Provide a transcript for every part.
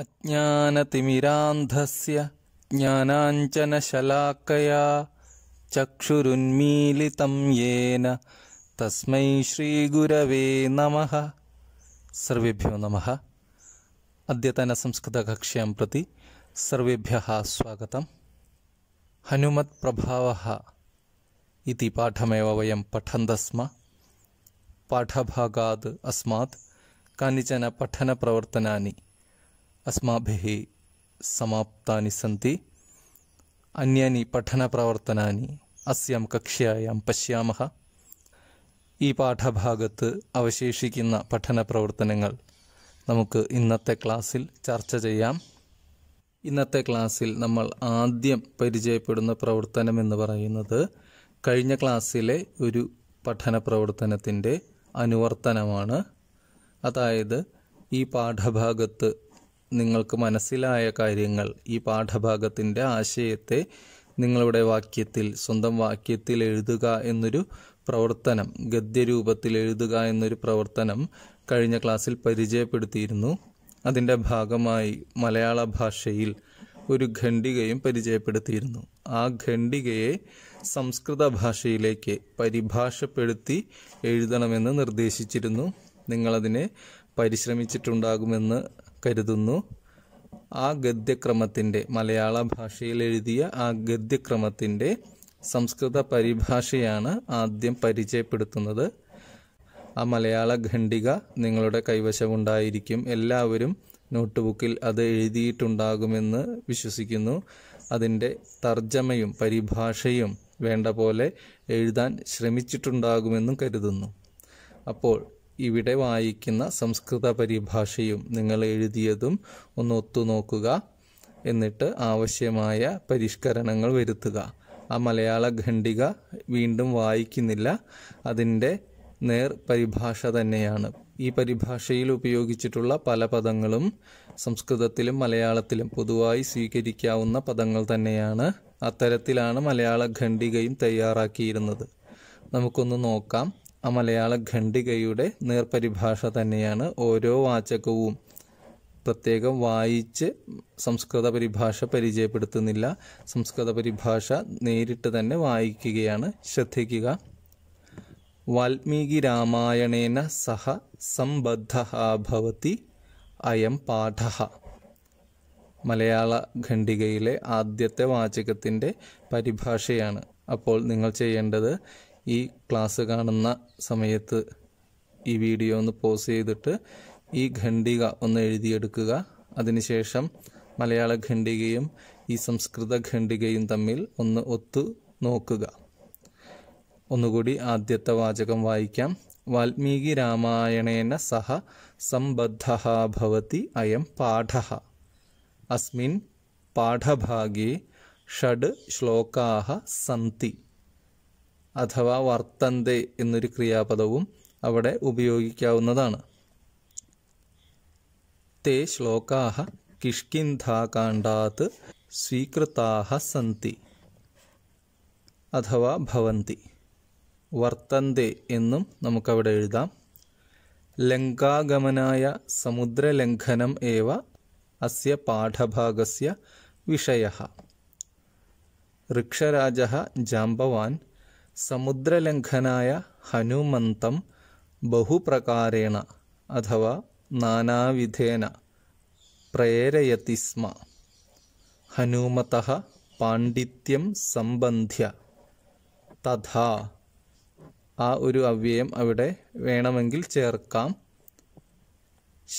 अज्ञानतिमिरान्धस्य ज्ञानाञ्चनशलाकया चक्षुरुन्मीलितं येन तस्मै श्रीगुरवे नमः सर्वेभ्यो नमः अद्यतनसंस्कृतकक्ष्यां प्रति सर्वेभ्यः स्वागतम् हनुमत्प्रभावः इति पाठमेव वयं पठन्तः स्म पाठभागात् अस्मात् कानिचन पठनप्रवर्तनानि അസ്മാഭി സമാപ്താനി സി അന്യാനി പഠനപ്രവർത്തനാനി അസ്യം കക്ഷ്യായാം പശ്യാമ ഈ പാഠഭാഗത്ത് അവശേഷിക്കുന്ന പഠന പ്രവർത്തനങ്ങൾ നമുക്ക് ഇന്നത്തെ ക്ലാസ്സിൽ ചർച്ച ചെയ്യാം ഇന്നത്തെ ക്ലാസ്സിൽ നമ്മൾ ആദ്യം പരിചയപ്പെടുന്ന പ്രവർത്തനം എന്ന് പറയുന്നത് കഴിഞ്ഞ ക്ലാസ്സിലെ ഒരു പഠന പ്രവർത്തനത്തിൻ്റെ അനുവർത്തനമാണ് അതായത് ഈ പാഠഭാഗത്ത് നിങ്ങൾക്ക് മനസ്സിലായ കാര്യങ്ങൾ ഈ പാഠഭാഗത്തിൻ്റെ ആശയത്തെ നിങ്ങളുടെ വാക്യത്തിൽ സ്വന്തം വാക്യത്തിൽ എഴുതുക എന്നൊരു പ്രവർത്തനം ഗദ്യരൂപത്തിൽ എഴുതുക എന്നൊരു പ്രവർത്തനം കഴിഞ്ഞ ക്ലാസ്സിൽ പരിചയപ്പെടുത്തിയിരുന്നു അതിൻ്റെ ഭാഗമായി മലയാള ഭാഷയിൽ ഒരു ഖണ്ഡികയും പരിചയപ്പെടുത്തിയിരുന്നു ആ ഖണ്ഡികയെ സംസ്കൃത ഭാഷയിലേക്ക് പരിഭാഷപ്പെടുത്തി എഴുതണമെന്ന് നിർദ്ദേശിച്ചിരുന്നു നിങ്ങളതിനെ പരിശ്രമിച്ചിട്ടുണ്ടാകുമെന്ന് കരുതുന്നു ആ ഗദ്യക്രമത്തിൻ്റെ മലയാള ഭാഷയിൽ എഴുതിയ ആ ഗദ്യക്രമത്തിൻ്റെ സംസ്കൃത പരിഭാഷയാണ് ആദ്യം പരിചയപ്പെടുത്തുന്നത് ആ മലയാള ഖണ്ഡിക നിങ്ങളുടെ കൈവശമുണ്ടായിരിക്കും എല്ലാവരും നോട്ട് ബുക്കിൽ അത് എഴുതിയിട്ടുണ്ടാകുമെന്ന് വിശ്വസിക്കുന്നു അതിൻ്റെ തർജ്ജമയും പരിഭാഷയും വേണ്ട പോലെ എഴുതാൻ ശ്രമിച്ചിട്ടുണ്ടാകുമെന്നും കരുതുന്നു അപ്പോൾ ഇവിടെ വായിക്കുന്ന സംസ്കൃത പരിഭാഷയും നിങ്ങൾ എഴുതിയതും ഒന്ന് ഒത്തുനോക്കുക എന്നിട്ട് ആവശ്യമായ പരിഷ്കരണങ്ങൾ വരുത്തുക ആ മലയാള ഖണ്ഡിക വീണ്ടും വായിക്കുന്നില്ല അതിൻ്റെ നേർ പരിഭാഷ തന്നെയാണ് ഈ പരിഭാഷയിൽ ഉപയോഗിച്ചിട്ടുള്ള പല പദങ്ങളും സംസ്കൃതത്തിലും മലയാളത്തിലും പൊതുവായി സ്വീകരിക്കാവുന്ന പദങ്ങൾ തന്നെയാണ് അത്തരത്തിലാണ് മലയാള ഖണ്ഡികയും തയ്യാറാക്കിയിരുന്നത് നമുക്കൊന്ന് നോക്കാം ആ മലയാള ഖണ്ഡികയുടെ നേർപരിഭാഷ തന്നെയാണ് ഓരോ വാചകവും പ്രത്യേകം വായിച്ച് സംസ്കൃത പരിഭാഷ പരിചയപ്പെടുത്തുന്നില്ല സംസ്കൃത പരിഭാഷ നേരിട്ട് തന്നെ വായിക്കുകയാണ് ശ്രദ്ധിക്കുക വാൽമീകി രാമായണേന സഹ സംബദ്ധ ഭവതി അയം പാഠ മലയാള ഖണ്ഡികയിലെ ആദ്യത്തെ വാചകത്തിൻ്റെ പരിഭാഷയാണ് അപ്പോൾ നിങ്ങൾ ചെയ്യേണ്ടത് ഈ ക്ലാസ് കാണുന്ന സമയത്ത് ഈ വീഡിയോ ഒന്ന് പോസ് ചെയ്തിട്ട് ഈ ഖണ്ഡിക ഒന്ന് എഴുതിയെടുക്കുക അതിനുശേഷം മലയാള ഖണ്ഡികയും ഈ സംസ്കൃത ഖണ്ഡികയും തമ്മിൽ ഒന്ന് ഒത്തു നോക്കുക ഒന്നുകൂടി ആദ്യത്തെ വാചകം വായിക്കാം വാൽമീകി രാമായണേന സഹ സംബദ്ധ അയം പാഠ അസ്മിൻ പാഠഭാഗേ ഷഡ് ശ്ലോകാ സന്തി അഥവാ വർത്തന്തെ എന്നൊരു ക്രിയാപദവും അവിടെ ഉപയോഗിക്കാവുന്നതാണ് തേ ശ്ലോകാഹ കിഷ്കിന്ധാകാണ്ഡാത് സ്വീകൃതാഹ സന്തി അഥവാ ഭവന്തി വർത്തന്തെ എന്നും നമുക്കവിടെ എഴുതാം ലങ്കാഗമനായ സമുദ്രലംഘനം ഏവ അസ്യ പാഠഭാഗസ്യ വിഷയ ഋക്ഷരാജ ജാംബവാൻ സമുദ്രലംഘനായ ഹനുമന്തം ബഹുപ്രകാരേണ അഥവാ നാനാവിധേന പ്രേരയതി സ്മ ഹനുമത പാണ്ഡിത്യം സംബന്ധ്യ തഥാ ആ ഒരു അവ്യയം അവിടെ വേണമെങ്കിൽ ചേർക്കാം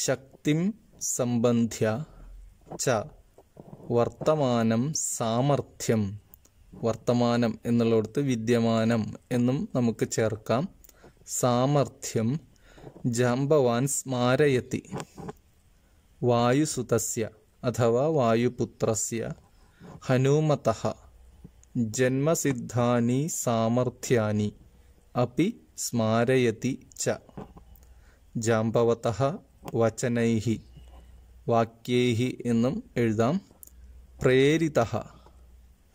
ശക്തിം സംബന്ധ്യ ച വർത്തമാനം സാമർഥ്യം വർത്തമാനം എന്നുള്ളടത്ത് വിദ്യമാനം എന്നും നമുക്ക് ചേർക്കാം സാമർഥ്യം ജാമ്പവാൻ സ്മാരയത്തി വായുസുതസ്യ അഥവാ വായുപുത്രസ്യ ഹനുമത ജന്മസിദ്ധാനി സാമർഥ്യാനി അപ്പി സ്മാരയതി ച ജാമ്പവത വചനൈ വാക്യൈ എന്നും എഴുതാം പ്രേരിത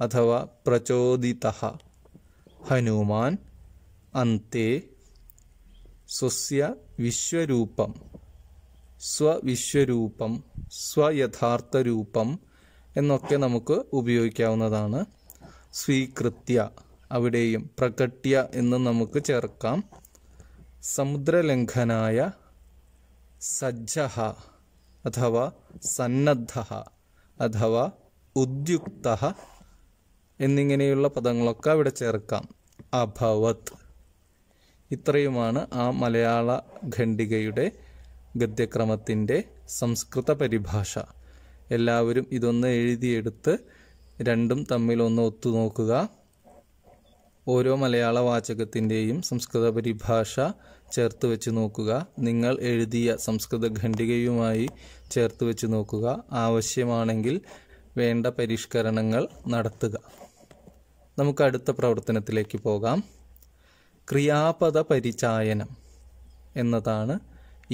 അഥവാ പ്രചോദിത ഹനുമാൻ അന്തേ സ്വസ്യ വിശ്വരൂപം സ്വവിശ്വരൂപം സ്വയഥാർത്ഥ രൂപം എന്നൊക്കെ നമുക്ക് ഉപയോഗിക്കാവുന്നതാണ് സ്വീകൃത്യ അവിടെയും പ്രകട്യ എന്ന് നമുക്ക് ചേർക്കാം സമുദ്രലംഘനായ സജ്ജ അഥവാ സന്നദ്ധ അഥവാ ഉദ്യുക്ത എന്നിങ്ങനെയുള്ള പദങ്ങളൊക്കെ അവിടെ ചേർക്കാം അഭവത് ഇത്രയുമാണ് ആ മലയാള ഖണ്ഡികയുടെ ഗദ്യക്രമത്തിൻ്റെ സംസ്കൃത പരിഭാഷ എല്ലാവരും ഇതൊന്ന് എഴുതിയെടുത്ത് രണ്ടും തമ്മിൽ ഒന്ന് ഒത്തുനോക്കുക ഓരോ മലയാള വാചകത്തിൻ്റെയും സംസ്കൃത പരിഭാഷ ചേർത്ത് വെച്ച് നോക്കുക നിങ്ങൾ എഴുതിയ സംസ്കൃത ഖണ്ഡികയുമായി ചേർത്ത് വെച്ച് നോക്കുക ആവശ്യമാണെങ്കിൽ വേണ്ട പരിഷ്കരണങ്ങൾ നടത്തുക നമുക്ക് അടുത്ത പ്രവർത്തനത്തിലേക്ക് പോകാം ക്രിയാപദ പരിചായനം എന്നതാണ്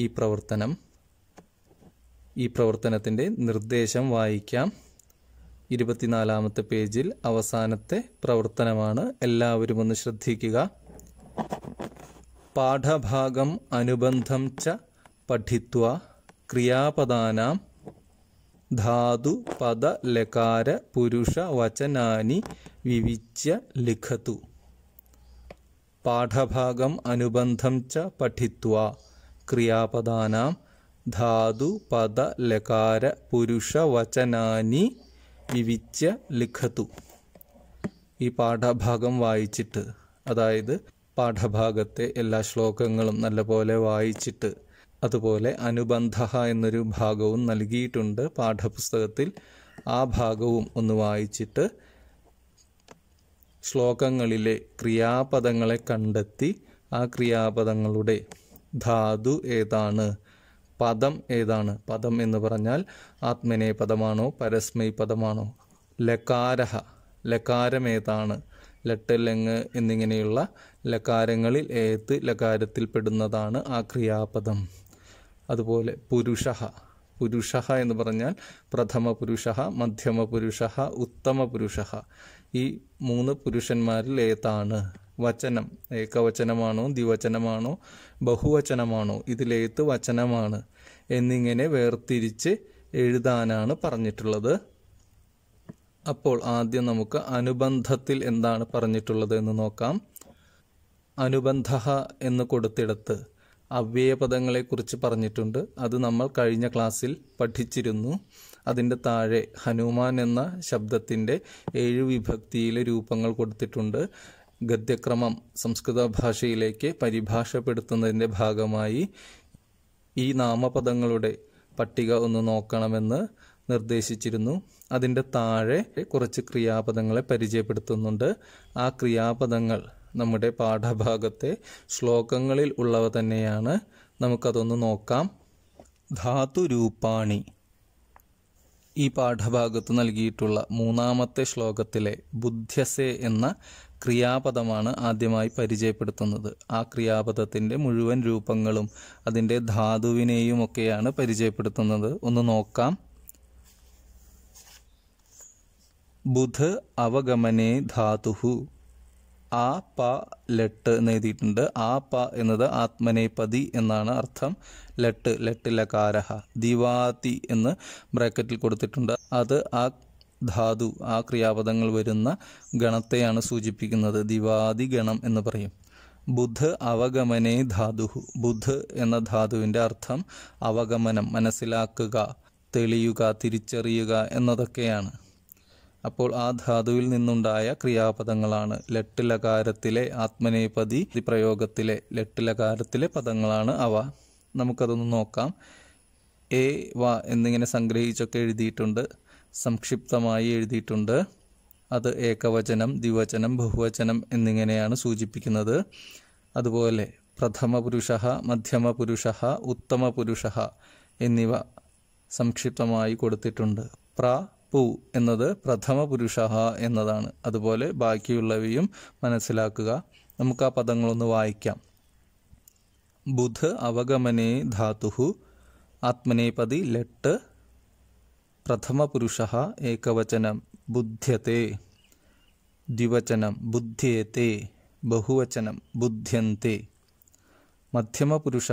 ഈ പ്രവർത്തനം ഈ പ്രവർത്തനത്തിൻ്റെ നിർദ്ദേശം വായിക്കാം ഇരുപത്തിനാലാമത്തെ പേജിൽ അവസാനത്തെ പ്രവർത്തനമാണ് എല്ലാവരും ഒന്ന് ശ്രദ്ധിക്കുക പാഠഭാഗം അനുബന്ധം ച പഠിത്വ ക്രിയാപദാനാം ധാതു പദ ലകാര പുരുഷ വചനാനി വിവിച്യ ലിഖതു പാഠഭാഗം അനുബന്ധം ച പഠിത്വ ക്രിയാപദാനാം ധാതു പദ ലകാര പുരുഷ വചനാനി വിവിച്യ ലിഖതു ഈ പാഠഭാഗം വായിച്ചിട്ട് അതായത് പാഠഭാഗത്തെ എല്ലാ ശ്ലോകങ്ങളും നല്ലപോലെ വായിച്ചിട്ട് അതുപോലെ അനുബന്ധ എന്നൊരു ഭാഗവും നൽകിയിട്ടുണ്ട് പാഠപുസ്തകത്തിൽ ആ ഭാഗവും ഒന്ന് വായിച്ചിട്ട് ശ്ലോകങ്ങളിലെ ക്രിയാപദങ്ങളെ കണ്ടെത്തി ആ ക്രിയാപദങ്ങളുടെ ധാതു ഏതാണ് പദം ഏതാണ് പദം എന്ന് പറഞ്ഞാൽ ആത്മനെ പദമാണോ പരസ്മൈ പദമാണോ ലകാരഹ ലകാരമേതാണ് ലട്ട് ലങ് എന്നിങ്ങനെയുള്ള ലകാരങ്ങളിൽ ഏത് ലകാരത്തിൽ പെടുന്നതാണ് ആ ക്രിയാപദം അതുപോലെ പുരുഷ പുരുഷ എന്ന് പറഞ്ഞാൽ പ്രഥമ പുരുഷ മധ്യമ പുരുഷ ഉത്തമ പുരുഷ ഈ മൂന്ന് പുരുഷന്മാരിൽ ഏതാണ് വചനം ഏകവചനമാണോ ദ്വിവചനമാണോ ബഹുവചനമാണോ ഇതിലേത്ത് വചനമാണ് എന്നിങ്ങനെ വേർതിരിച്ച് എഴുതാനാണ് പറഞ്ഞിട്ടുള്ളത് അപ്പോൾ ആദ്യം നമുക്ക് അനുബന്ധത്തിൽ എന്താണ് പറഞ്ഞിട്ടുള്ളത് എന്ന് നോക്കാം അനുബന്ധ എന്ന് കൊടുത്തിടത്ത് അവ്യയപദങ്ങളെക്കുറിച്ച് പറഞ്ഞിട്ടുണ്ട് അത് നമ്മൾ കഴിഞ്ഞ ക്ലാസ്സിൽ പഠിച്ചിരുന്നു അതിൻ്റെ താഴെ ഹനുമാൻ എന്ന ശബ്ദത്തിൻ്റെ ഏഴ് വിഭക്തിയിലെ രൂപങ്ങൾ കൊടുത്തിട്ടുണ്ട് ഗദ്യക്രമം സംസ്കൃത ഭാഷയിലേക്ക് പരിഭാഷപ്പെടുത്തുന്നതിൻ്റെ ഭാഗമായി ഈ നാമപദങ്ങളുടെ പട്ടിക ഒന്ന് നോക്കണമെന്ന് നിർദ്ദേശിച്ചിരുന്നു അതിൻ്റെ താഴെ കുറച്ച് ക്രിയാപദങ്ങളെ പരിചയപ്പെടുത്തുന്നുണ്ട് ആ ക്രിയാപദങ്ങൾ നമ്മുടെ പാഠഭാഗത്തെ ശ്ലോകങ്ങളിൽ ഉള്ളവ തന്നെയാണ് നമുക്കതൊന്ന് നോക്കാം ധാതുരൂപാണി ഈ പാഠഭാഗത്ത് നൽകിയിട്ടുള്ള മൂന്നാമത്തെ ശ്ലോകത്തിലെ ബുദ്ധ്യസേ എന്ന ക്രിയാപദമാണ് ആദ്യമായി പരിചയപ്പെടുത്തുന്നത് ആ ക്രിയാപദത്തിൻ്റെ മുഴുവൻ രൂപങ്ങളും അതിൻ്റെ ധാതുവിനെയും ഒക്കെയാണ് പരിചയപ്പെടുത്തുന്നത് ഒന്ന് നോക്കാം ബുധ അവഗമനേ ധാതുഹു ആ പ ലെട്ട് എന്ന് എഴുതിയിട്ടുണ്ട് ആ പ എന്നത് ആത്മനേപതി എന്നാണ് അർത്ഥം ലെട്ട് ലെട്ട് ലകാരഹ ദിവാതി എന്ന് ബ്രാക്കറ്റിൽ കൊടുത്തിട്ടുണ്ട് അത് ആ ധാതു ആ ക്രിയാപദങ്ങൾ വരുന്ന ഗണത്തെയാണ് സൂചിപ്പിക്കുന്നത് ദിവാതി ഗണം എന്ന് പറയും ബുദ്ധ് അവഗമനേ ധാതുഹു ബുദ്ധ് എന്ന ധാതുവിൻ്റെ അർത്ഥം അവഗമനം മനസ്സിലാക്കുക തെളിയുക തിരിച്ചറിയുക എന്നതൊക്കെയാണ് അപ്പോൾ ആ ധാതുവിൽ നിന്നുണ്ടായ ക്രിയാപദങ്ങളാണ് ലട്ടിലകാരത്തിലെ ആത്മനേപതി പ്രയോഗത്തിലെ ലട്ടിലകാരത്തിലെ പദങ്ങളാണ് അവ നമുക്കതൊന്ന് നോക്കാം എ വ എന്നിങ്ങനെ സംഗ്രഹിച്ചൊക്കെ എഴുതിയിട്ടുണ്ട് സംക്ഷിപ്തമായി എഴുതിയിട്ടുണ്ട് അത് ഏകവചനം ദ്വിവചനം ബഹുവചനം എന്നിങ്ങനെയാണ് സൂചിപ്പിക്കുന്നത് അതുപോലെ പ്രഥമ പുരുഷ മധ്യമ പുരുഷ ഉത്തമ പുരുഷ എന്നിവ സംക്ഷിപ്തമായി കൊടുത്തിട്ടുണ്ട് പ്ര പു എന്നത് പ്രഥമ പുരുഷ എന്നതാണ് അതുപോലെ ബാക്കിയുള്ളവയും മനസ്സിലാക്കുക നമുക്ക് ആ പദങ്ങളൊന്ന് വായിക്കാം ബുധ് അവഗമനേ ധാതുഹു ആത്മനേപതി ലെട്ട് പ്രഥമ പുരുഷ ഏകവചനം ബുദ്ധ്യത്തെ ദ്വിവചനം ബുദ്ധ്യേത്തെ ബഹുവചനം ബുദ്ധ്യന്തെ പുരുഷ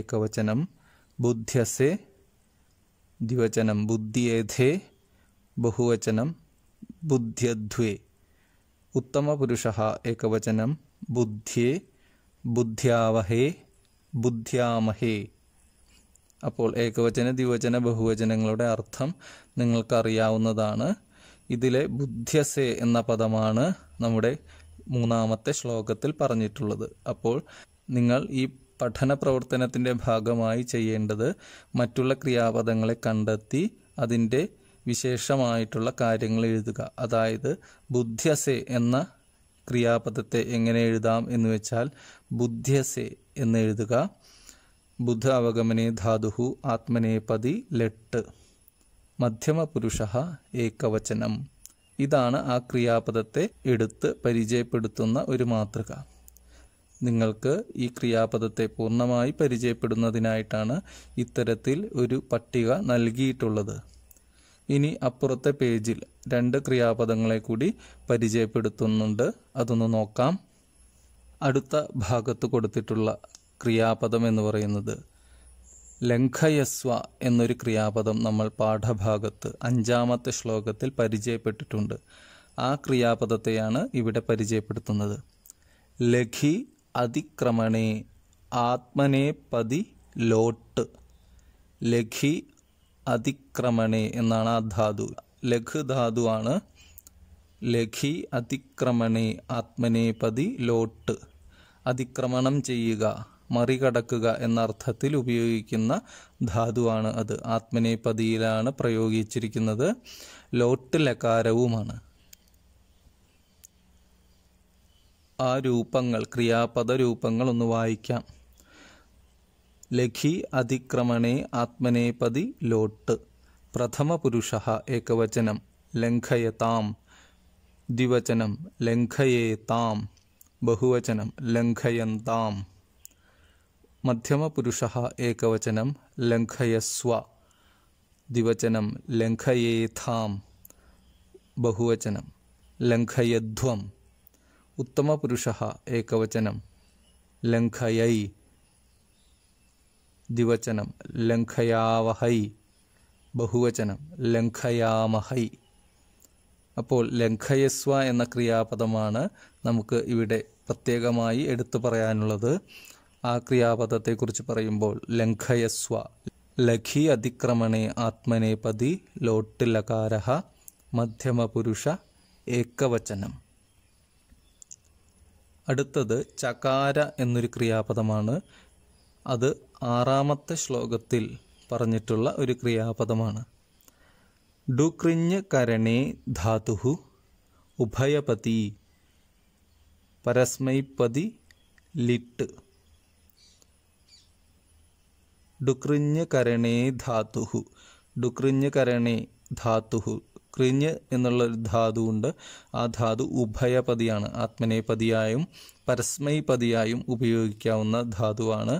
ഏകവചനം ബുദ്ധ്യസെ ദ്വിവചനം ബുദ്ധിയേധേ ബഹുവചനം ബുദ്ധ്യധ്വേ ഉത്തമപുരുഷ ഏകവചനം ബുദ്ധ്യേ ബുദ്ധ്യാവഹേ ബുദ്ധ്യാമഹേ അപ്പോൾ ഏകവചന ദ്വിവചന ബഹുവചനങ്ങളുടെ അർത്ഥം നിങ്ങൾക്കറിയാവുന്നതാണ് ഇതിലെ ബുദ്ധ്യസേ എന്ന പദമാണ് നമ്മുടെ മൂന്നാമത്തെ ശ്ലോകത്തിൽ പറഞ്ഞിട്ടുള്ളത് അപ്പോൾ നിങ്ങൾ ഈ പഠന പ്രവർത്തനത്തിൻ്റെ ഭാഗമായി ചെയ്യേണ്ടത് മറ്റുള്ള ക്രിയാപദങ്ങളെ കണ്ടെത്തി അതിൻ്റെ വിശേഷമായിട്ടുള്ള കാര്യങ്ങൾ എഴുതുക അതായത് ബുദ്ധ്യസെ എന്ന ക്രിയാപദത്തെ എങ്ങനെ എഴുതാം എന്ന് വെച്ചാൽ ബുദ്ധ്യസെ എന്ന് എഴുതുക ബുദ്ധ അവഗമനെ ധാതുഹു ആത്മനേപതി ലെട്ട് മധ്യമ പുരുഷ ഏകവചനം ഇതാണ് ആ ക്രിയാപദത്തെ എടുത്ത് പരിചയപ്പെടുത്തുന്ന ഒരു മാതൃക നിങ്ങൾക്ക് ഈ ക്രിയാപദത്തെ പൂർണ്ണമായി പരിചയപ്പെടുന്നതിനായിട്ടാണ് ഇത്തരത്തിൽ ഒരു പട്ടിക നൽകിയിട്ടുള്ളത് ഇനി അപ്പുറത്തെ പേജിൽ രണ്ട് ക്രിയാപദങ്ങളെ കൂടി പരിചയപ്പെടുത്തുന്നുണ്ട് അതൊന്ന് നോക്കാം അടുത്ത ഭാഗത്ത് കൊടുത്തിട്ടുള്ള ക്രിയാപദം എന്ന് പറയുന്നത് ലംഘയസ്വ എന്നൊരു ക്രിയാപദം നമ്മൾ പാഠഭാഗത്ത് അഞ്ചാമത്തെ ശ്ലോകത്തിൽ പരിചയപ്പെട്ടിട്ടുണ്ട് ആ ക്രിയാപദത്തെയാണ് ഇവിടെ പരിചയപ്പെടുത്തുന്നത് ലഘി അതിക്രമണേ ആത്മനെ പതി ലോട്ട് ലഘി അതിക്രമണേ എന്നാണ് ആ ധാതു ലഘുധാതു ആണ് ലഘി അതിക്രമണേ ആത്മനേപതി ലോട്ട് അതിക്രമണം ചെയ്യുക മറികടക്കുക എന്ന അർത്ഥത്തിൽ ഉപയോഗിക്കുന്ന ധാതുവാണ് അത് ആത്മനേപതിയിലാണ് പ്രയോഗിച്ചിരിക്കുന്നത് ലോട്ട് ലകാരവുമാണ് ആ രൂപങ്ങൾ ക്രിയാപദ രൂപങ്ങൾ ഒന്ന് വായിക്കാം ലഘി അതിക്രമണേ ആത്മനേപതി ലോട്ട് പ്രഥമപുരുഷ ഏകവചനം ലംഘയതാം ദ്വിവചനം ലംഘയേതാം ബഹുവചനം ലംഘയന്താം മധ്യമപുരുഷ ഏകവചനം ലംഘയസ്വ ദ്വിവചനം ലംഘയേഥാം ബഹുവചനം ലംഘയധ്വം ഉത്തമപുരുഷ ഏകവചനം ലംഘയൈ ദിവചനം ലംഘയാവഹൈ ബഹുവചനം ലംഘയാമഹൈ അപ്പോൾ ലംഘയസ്വ എന്ന ക്രിയാപദമാണ് നമുക്ക് ഇവിടെ പ്രത്യേകമായി എടുത്തു പറയാനുള്ളത് ആ ക്രിയാപദത്തെക്കുറിച്ച് പറയുമ്പോൾ ലംഘയസ്വ ലഘി അതിക്രമണേ ആത്മനേപതി ലോട്ട് ലകാര മധ്യമപുരുഷ ഏകവചനം അടുത്തത് ചകാര എന്നൊരു ക്രിയാപദമാണ് അത് ആറാമത്തെ ശ്ലോകത്തിൽ പറഞ്ഞിട്ടുള്ള ഒരു ക്രിയാപദമാണ് ഡുക്രിഞ്ഞ് കരണേ ധാതുഹു ഉഭയപതി പരസ്മൈപതി ലിട്ട് ഡുക്രിഞ്ഞ് കരണേ ധാതുഹു ഡുക്രിഞ്ഞ് കരണേ ധാതുഹു കൃഞ്ഞ് എന്നുള്ള ഒരു ധാതു ഉണ്ട് ആ ധാതു ഉഭയപതിയാണ് ആത്മനേപതിയായും പരസ്മൈപതിയായും ഉപയോഗിക്കാവുന്ന ധാതുവാണ്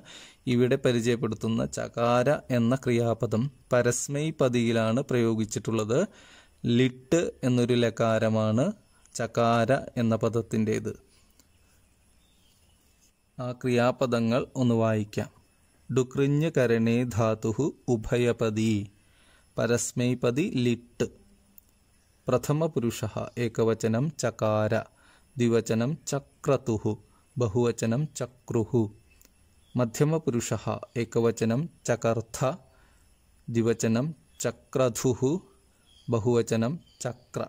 ഇവിടെ പരിചയപ്പെടുത്തുന്ന ചകാര എന്ന ക്രിയാപദം പരസ്മൈപതിയിലാണ് പ്രയോഗിച്ചിട്ടുള്ളത് ലിട്ട് എന്നൊരു ലകാരമാണ് ചകാര എന്ന പദത്തിൻ്റേത് ആ ക്രിയാപദങ്ങൾ ഒന്ന് വായിക്കാം ഡുക്രിഞ്ഞ് കരണേ ധാതു ഉഭയപതി പരസ്മൈപതി ലിട്ട് प्रथम प्रथमपुरुषः एकवचनं चकार चक्रतु चक्रतुः चक्रु मध्यम मध्यमपुरुषः एकवचनं चकर्थ द्विवचनं चक्रधु बहुवचनं चक्र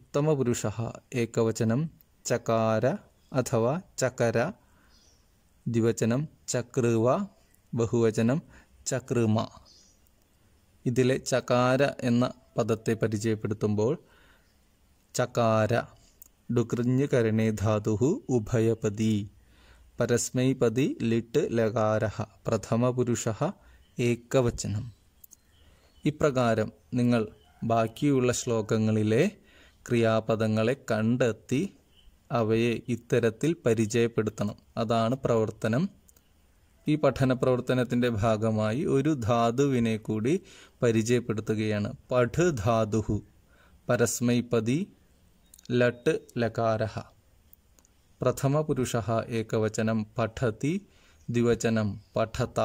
उत्तमपुरुषः एकवचनं चकार अथवा चकर द्विवचनं ചക്രുവ ബഹുവചനം ചക്രുമ ഇതിലെ ചകാര എന്ന പദത്തെ പരിചയപ്പെടുത്തുമ്പോൾ ചകാര ഡുക്രിഞ്ഞ് കരണേ ധാതുഹു ഉഭയപതി പരസ്മൈപതി ലിട്ട് ലകാര പുരുഷ ഏകവചനം ഇപ്രകാരം നിങ്ങൾ ബാക്കിയുള്ള ശ്ലോകങ്ങളിലെ ക്രിയാപദങ്ങളെ കണ്ടെത്തി അവയെ ഇത്തരത്തിൽ പരിചയപ്പെടുത്തണം അതാണ് പ്രവർത്തനം ഈ പഠന പ്രവർത്തനത്തിൻ്റെ ഭാഗമായി ഒരു ധാതുവിനെ കൂടി പരിചയപ്പെടുത്തുകയാണ് പഠ് ധാതുഹു പരസ്മൈപതി ലട്ട് ലകാര പ്രഥമ പുരുഷ ഏകവചനം പഠതി ദ്വിവചനം പഠത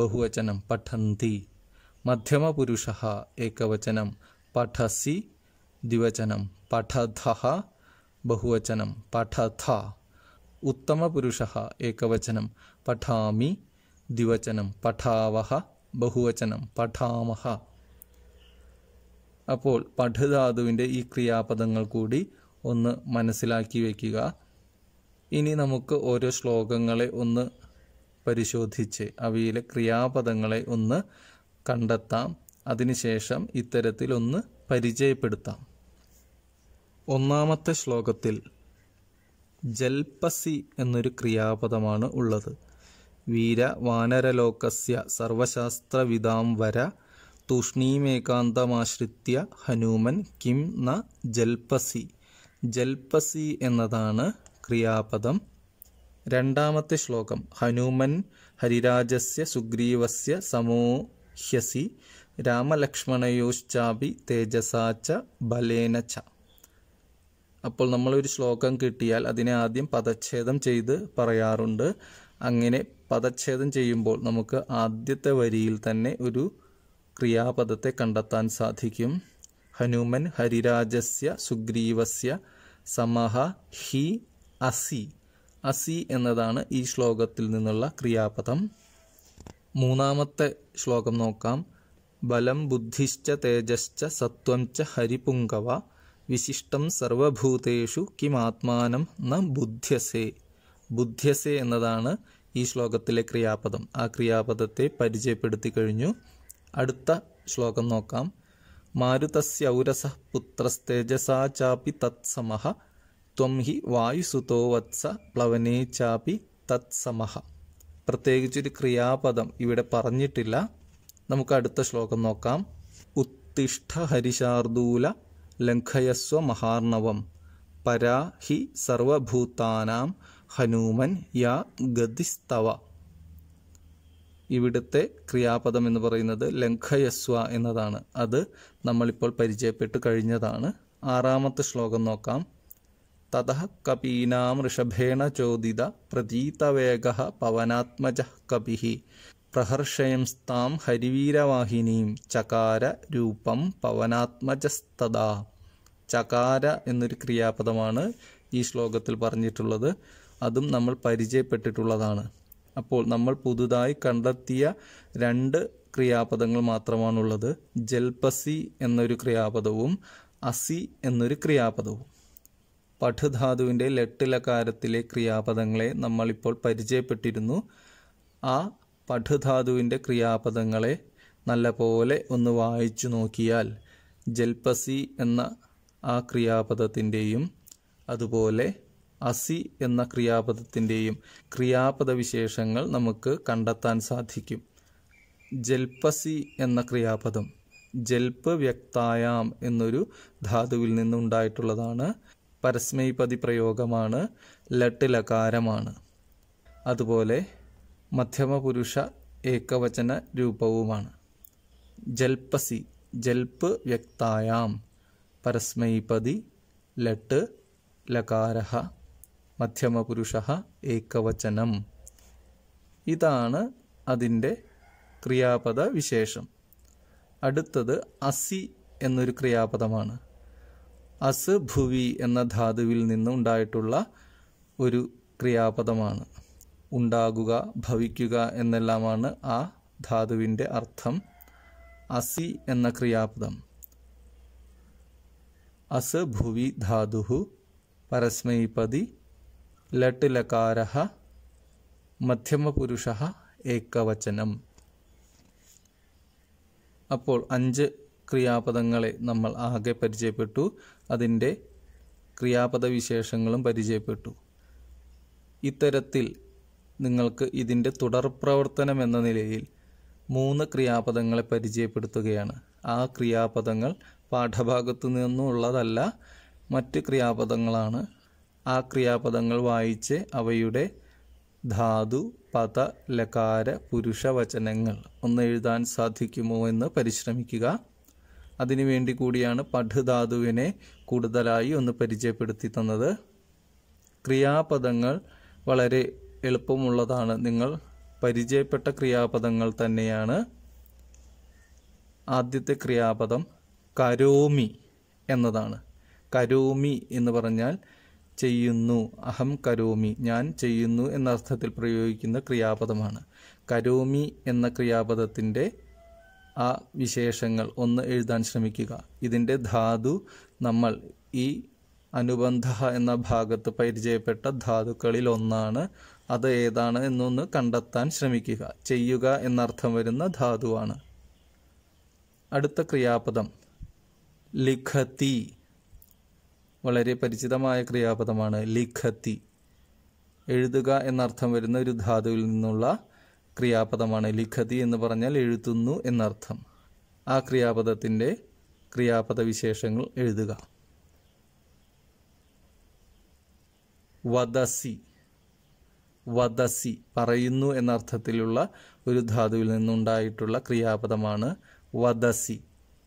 ബഹുവചനം പഠന്തി മധ്യമ പുരുഷ ഏകവചനം പഠസി ദ്വിവചനം പഠധ ബഹുവചനം പഠത ഉത്തമ പുരുഷ ഏകവചനം പഠാമി ദ്വിവചനം പഠാവഹ ബഹുവചനം പഠാമഹ അപ്പോൾ പഠുധാതുവിൻ്റെ ഈ ക്രിയാപദങ്ങൾ കൂടി ഒന്ന് മനസ്സിലാക്കി വയ്ക്കുക ഇനി നമുക്ക് ഓരോ ശ്ലോകങ്ങളെ ഒന്ന് പരിശോധിച്ച് അവയിലെ ക്രിയാപദങ്ങളെ ഒന്ന് കണ്ടെത്താം അതിനുശേഷം ഇത്തരത്തിൽ ഒന്ന് പരിചയപ്പെടുത്താം ഒന്നാമത്തെ ശ്ലോകത്തിൽ ജൽപസി എന്നൊരു ക്രിയാപദമാണ് ഉള്ളത് വീര വാനരലോകസ്യ സർവശാസ്ത്രവിദാം വര തൂഷ്ണീമേകാന്തമാശ്രിത്യ ഹനുമൻ കിം ന ജൽപസി ജൽപസി എന്നതാണ് ക്രിയാപദം രണ്ടാമത്തെ ശ്ലോകം ഹനുമൻ ഹരിരാജസ്യ സുഗ്രീവസ്യ സമോഹ്യസി രാമലക്ഷ്മണയോശ്ചാപി തേജസാച്ച ബലേന ച അപ്പോൾ നമ്മളൊരു ശ്ലോകം കിട്ടിയാൽ അതിനെ ആദ്യം പദച്ഛേദം ചെയ്ത് പറയാറുണ്ട് അങ്ങനെ പദച്ഛേദം ചെയ്യുമ്പോൾ നമുക്ക് ആദ്യത്തെ വരിയിൽ തന്നെ ഒരു ക്രിയാപദത്തെ കണ്ടെത്താൻ സാധിക്കും ഹനുമൻ ഹരിരാജസ്യ സുഗ്രീവസ്യ സമഹ ഹി അസി അസി എന്നതാണ് ഈ ശ്ലോകത്തിൽ നിന്നുള്ള ക്രിയാപദം മൂന്നാമത്തെ ശ്ലോകം നോക്കാം ബലം ബുദ്ധിശ്ച തേജശ്ച സത്വം ച ഹരിപുങ്കവ വിശിഷ്ടം സർവഭൂതേഷു കിമാത്മാനം ന ബുദ്ധ്യസേ ബുദ്ധ്യസേ എന്നതാണ് ഈ ശ്ലോകത്തിലെ ക്രിയാപദം ആ ക്രിയാപദത്തെ പരിചയപ്പെടുത്തി കഴിഞ്ഞു അടുത്ത ശ്ലോകം നോക്കാം മാരുതസ്യൗരസ പുത്രസ്തേജസാ ചാപി തത്സമഹ ത്വം ഹി വായുസുതോ വത്സ പ്ലവനേ ചാപി തത്സമഹ പ്രത്യേകിച്ചൊരു ക്രിയാപദം ഇവിടെ പറഞ്ഞിട്ടില്ല നമുക്ക് അടുത്ത ശ്ലോകം നോക്കാം ഉത്തിഷ്ഠ ഹരിശാർദൂല ലംഘയസ്വ മഹാർണവം പരാ ഹി സർവഭൂതാനാം ഹനൂമൻ യാ ഗതിസ്തവ ഇവിടുത്തെ ക്രിയാപദം എന്ന് പറയുന്നത് ലംഘയസ്വ എന്നതാണ് അത് നമ്മളിപ്പോൾ പരിചയപ്പെട്ട് കഴിഞ്ഞതാണ് ആറാമത്തെ ശ്ലോകം നോക്കാം തത കപീനാം ഋഷഭേണ ചോദിത പ്രതീതവേഗ പവനാത്മജ കപി പ്രഹർഷയംസ്താം ഹരിവീരവാഹിനിയും ചകാര രൂപം പവനാത്മജസ്തദാ ചകാര എന്നൊരു ക്രിയാപദമാണ് ഈ ശ്ലോകത്തിൽ പറഞ്ഞിട്ടുള്ളത് അതും നമ്മൾ പരിചയപ്പെട്ടിട്ടുള്ളതാണ് അപ്പോൾ നമ്മൾ പുതുതായി കണ്ടെത്തിയ രണ്ട് ക്രിയാപദങ്ങൾ മാത്രമാണുള്ളത് ജൽപസി എന്നൊരു ക്രിയാപദവും അസി എന്നൊരു ക്രിയാപദവും പഠുധാതുവിൻ്റെ ലട്ടിലകാരത്തിലെ ക്രിയാപദങ്ങളെ നമ്മളിപ്പോൾ പരിചയപ്പെട്ടിരുന്നു ആ പഠുധാതുവിൻ്റെ ക്രിയാപദങ്ങളെ നല്ലപോലെ ഒന്ന് വായിച്ചു നോക്കിയാൽ ജൽപസി എന്ന ആ ക്രിയാപദത്തിൻ്റെയും അതുപോലെ അസി എന്ന ക്രിയാപദത്തിൻ്റെയും ക്രിയാപദവിശേഷങ്ങൾ നമുക്ക് കണ്ടെത്താൻ സാധിക്കും ജൽപ്പസി എന്ന ക്രിയാപദം ജൽപ്പ് വ്യക്തായാം എന്നൊരു ധാതുവിൽ നിന്നുണ്ടായിട്ടുള്ളതാണ് പരസ്മൈപതി പ്രയോഗമാണ് ലട്ടിലകാരമാണ് അതുപോലെ മധ്യമപുരുഷ ഏകവചന രൂപവുമാണ് ജൽപ്പസി ജൽപ്പ് വ്യക്തായാം പരസ്മൈപതി ലട്ട് ലകാരഹ മധ്യമപുരുഷ ഏകവചനം ഇതാണ് അതിൻ്റെ ക്രിയാപദ വിശേഷം അടുത്തത് അസി എന്നൊരു ക്രിയാപദമാണ് അസ് ഭുവി എന്ന ധാതുവിൽ നിന്ന് ഉണ്ടായിട്ടുള്ള ഒരു ക്രിയാപദമാണ് ഉണ്ടാകുക ഭവിക്കുക എന്നെല്ലാമാണ് ആ ധാതുവിൻ്റെ അർത്ഥം അസി എന്ന ക്രിയാപദം അസ് ഭുവി ധാതുഹു പരസ്മൈപതി ലട്ട് ലകാര മധ്യമപുരുഷ ഏകവചനം അപ്പോൾ അഞ്ച് ക്രിയാപദങ്ങളെ നമ്മൾ ആകെ പരിചയപ്പെട്ടു അതിൻ്റെ ക്രിയാപദ വിശേഷങ്ങളും പരിചയപ്പെട്ടു ഇത്തരത്തിൽ നിങ്ങൾക്ക് ഇതിൻ്റെ തുടർപ്രവർത്തനം എന്ന നിലയിൽ മൂന്ന് ക്രിയാപദങ്ങളെ പരിചയപ്പെടുത്തുകയാണ് ആ ക്രിയാപദങ്ങൾ പാഠഭാഗത്തു നിന്നുള്ളതല്ല മറ്റ് ക്രിയാപദങ്ങളാണ് ആ ക്രിയാപദങ്ങൾ വായിച്ച് അവയുടെ ധാതു പത ലകാര പുരുഷ വചനങ്ങൾ ഒന്ന് എഴുതാൻ സാധിക്കുമോ എന്ന് പരിശ്രമിക്കുക അതിനുവേണ്ടി കൂടിയാണ് പഠുധാതുവിനെ കൂടുതലായി ഒന്ന് പരിചയപ്പെടുത്തി തന്നത് ക്രിയാപദങ്ങൾ വളരെ എളുപ്പമുള്ളതാണ് നിങ്ങൾ പരിചയപ്പെട്ട ക്രിയാപദങ്ങൾ തന്നെയാണ് ആദ്യത്തെ ക്രിയാപദം കരോമി എന്നതാണ് കരോമി എന്ന് പറഞ്ഞാൽ ചെയ്യുന്നു അഹം കരോമി ഞാൻ ചെയ്യുന്നു എന്ന അർത്ഥത്തിൽ പ്രയോഗിക്കുന്ന ക്രിയാപദമാണ് കരോമി എന്ന ക്രിയാപദത്തിൻ്റെ ആ വിശേഷങ്ങൾ ഒന്ന് എഴുതാൻ ശ്രമിക്കുക ഇതിൻ്റെ ധാതു നമ്മൾ ഈ അനുബന്ധ എന്ന ഭാഗത്ത് പരിചയപ്പെട്ട ധാതുക്കളിൽ ഒന്നാണ് അത് ഏതാണ് എന്നൊന്ന് കണ്ടെത്താൻ ശ്രമിക്കുക ചെയ്യുക എന്നർത്ഥം വരുന്ന ധാതുവാണ് അടുത്ത ക്രിയാപദം ലിഖത്തി വളരെ പരിചിതമായ ക്രിയാപദമാണ് ലിഖത്തി എഴുതുക എന്നർത്ഥം വരുന്ന ഒരു ധാതുവിൽ നിന്നുള്ള ക്രിയാപദമാണ് ലിഖതി എന്ന് പറഞ്ഞാൽ എഴുതുന്നു എന്നർത്ഥം ആ ക്രിയാപദത്തിൻ്റെ ക്രിയാപദ വിശേഷങ്ങൾ എഴുതുക വദസി വദസി പറയുന്നു എന്നർത്ഥത്തിലുള്ള ഒരു ധാതുവിൽ നിന്നുണ്ടായിട്ടുള്ള ക്രിയാപദമാണ് വദസി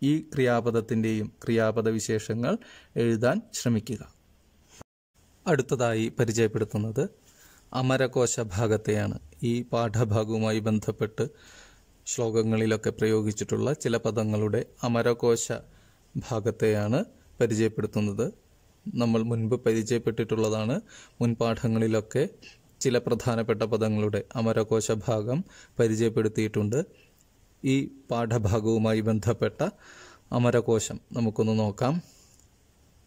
ഈ ക്രിയാപദത്തിൻ്റെയും വിശേഷങ്ങൾ എഴുതാൻ ശ്രമിക്കുക അടുത്തതായി പരിചയപ്പെടുത്തുന്നത് അമരകോശ ഭാഗത്തെയാണ് ഈ പാഠഭാഗവുമായി ബന്ധപ്പെട്ട് ശ്ലോകങ്ങളിലൊക്കെ പ്രയോഗിച്ചിട്ടുള്ള ചില പദങ്ങളുടെ അമരകോശ ഭാഗത്തെയാണ് പരിചയപ്പെടുത്തുന്നത് നമ്മൾ മുൻപ് പരിചയപ്പെട്ടിട്ടുള്ളതാണ് മുൻപാഠങ്ങളിലൊക്കെ ചില പ്രധാനപ്പെട്ട പദങ്ങളുടെ അമരകോശ ഭാഗം പരിചയപ്പെടുത്തിയിട്ടുണ്ട് ഈ പാഠഭാഗവുമായി ബന്ധപ്പെട്ട അമരകോശം നമുക്കൊന്ന് നോക്കാം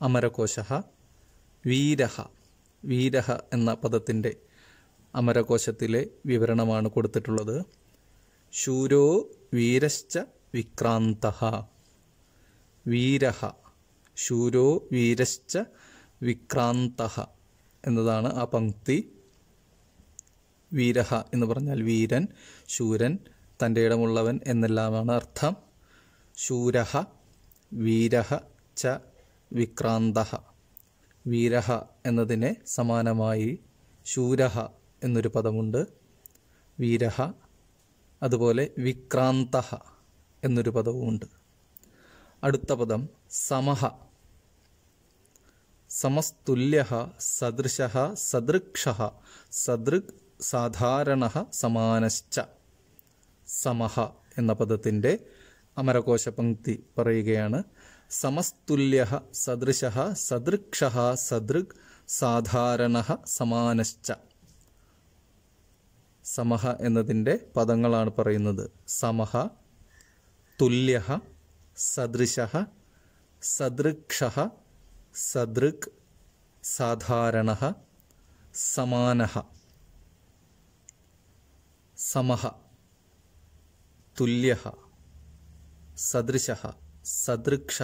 അമരകോശ വീരഹ വീരഹ എന്ന പദത്തിൻ്റെ അമരകോശത്തിലെ വിവരണമാണ് കൊടുത്തിട്ടുള്ളത് ശൂരോ വീരശ്ച വിക്രാന്ത വീരഹ ശൂരോ വീരശ്ച വിക്രാന്ത എന്നതാണ് ആ പങ്ക്തി വീരഹ എന്ന് പറഞ്ഞാൽ വീരൻ ശൂരൻ തൻ്റെ ഇടമുള്ളവൻ എന്നെല്ലാമാണ് അർത്ഥം ശൂരഹ വീരഹ ച വിക്രാന്ത വീരഹ എന്നതിനെ സമാനമായി ശൂരഹ എന്നൊരു പദമുണ്ട് വീരഹ അതുപോലെ വിക്രാന്ത എന്നൊരു പദവുമുണ്ട് അടുത്ത പദം സമഹ സമസ്തുല്യ സദൃശ സദൃക്ഷ സദൃക് സാധാരണ സമാനശ്ച സമഹ എന്ന പദത്തിൻ്റെ അമരകോശ പങ്ക്തി പറയുകയാണ് സമസ്തുല്യ സദൃശ സദൃക്ഷ സദൃഗ് സാധാരണ സമാനശ്ച സമഹ എന്നതിൻ്റെ പദങ്ങളാണ് പറയുന്നത് സമഹ തുല്യ സദൃശ സദൃക്ഷ സദൃക് സാധാരണ സമാന സമഹ തുല്യ സദൃശ സദൃക്ഷ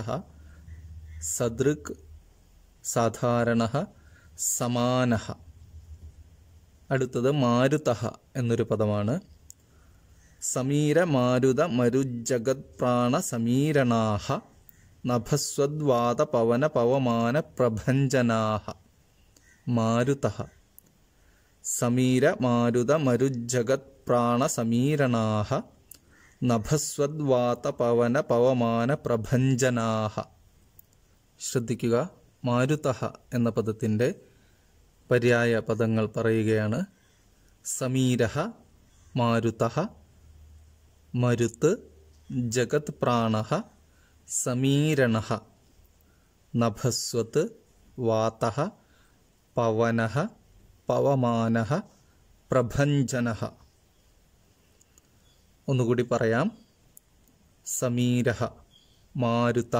സദൃക് സാധാരണ സമാന അടുത്തത് മാരുത എന്നൊരു പദമാണ് സമീര മാരുത മരുജഗത് പ്രാണ സമീരണാഹ നഭസ്വദ്വാത പവന പവമാന പ്രഭഞ്ജനാഹ മാരുത സമീര മാരുത മരുജഗത് പ്രാണ സമീരണാഹ നഭസ്വദ്വാതപവന പവമാന പ്രഭഞ്ജനാഹ ശ്രദ്ധിക്കുക മാരുതഹ എന്ന പദത്തിൻ്റെ പര്യായ പദങ്ങൾ പറയുകയാണ് സമീരഹ മാരുതഹ മരുത്ത് ജഗത് പ്രാണഹ സമീരണഹ നഭസ്വത്ത് വാതഹ പവനഹ പവമാനഹ പ്രഭഞ്ജനഹ ഒന്നുകൂടി പറയാം സമീര മാരുത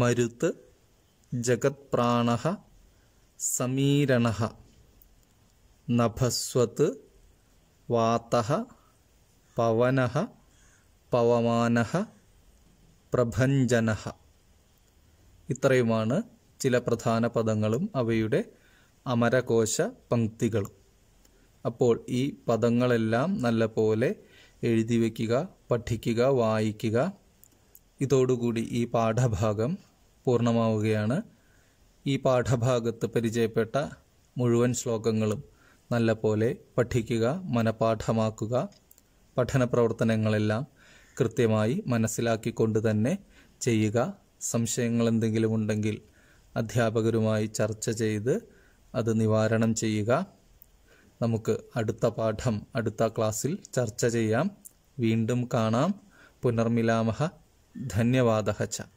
മരുത്ത് പ്രാണ സമീരണ നഭസ്വത്ത് വാത്ത പവന പവമാന പ്രഭഞ്ജന ഇത്രയുമാണ് ചില പ്രധാന പദങ്ങളും അവയുടെ അമരകോശ പങ്ക്തികളും അപ്പോൾ ഈ പദങ്ങളെല്ലാം നല്ലപോലെ എഴുതി വയ്ക്കുക പഠിക്കുക വായിക്കുക ഇതോടുകൂടി ഈ പാഠഭാഗം പൂർണ്ണമാവുകയാണ് ഈ പാഠഭാഗത്ത് പരിചയപ്പെട്ട മുഴുവൻ ശ്ലോകങ്ങളും നല്ല പോലെ പഠിക്കുക മനപാഠമാക്കുക പഠന പ്രവർത്തനങ്ങളെല്ലാം കൃത്യമായി മനസ്സിലാക്കിക്കൊണ്ട് തന്നെ ചെയ്യുക സംശയങ്ങൾ എന്തെങ്കിലും ഉണ്ടെങ്കിൽ അധ്യാപകരുമായി ചർച്ച ചെയ്ത് അത് നിവാരണം ചെയ്യുക നമുക്ക് അടുത്ത പാഠം അടുത്ത ക്ലാസ്സിൽ ചർച്ച ചെയ്യാം വീണ്ടും കാണാം പുനർമിലാമഹ ധന്യവാദ ച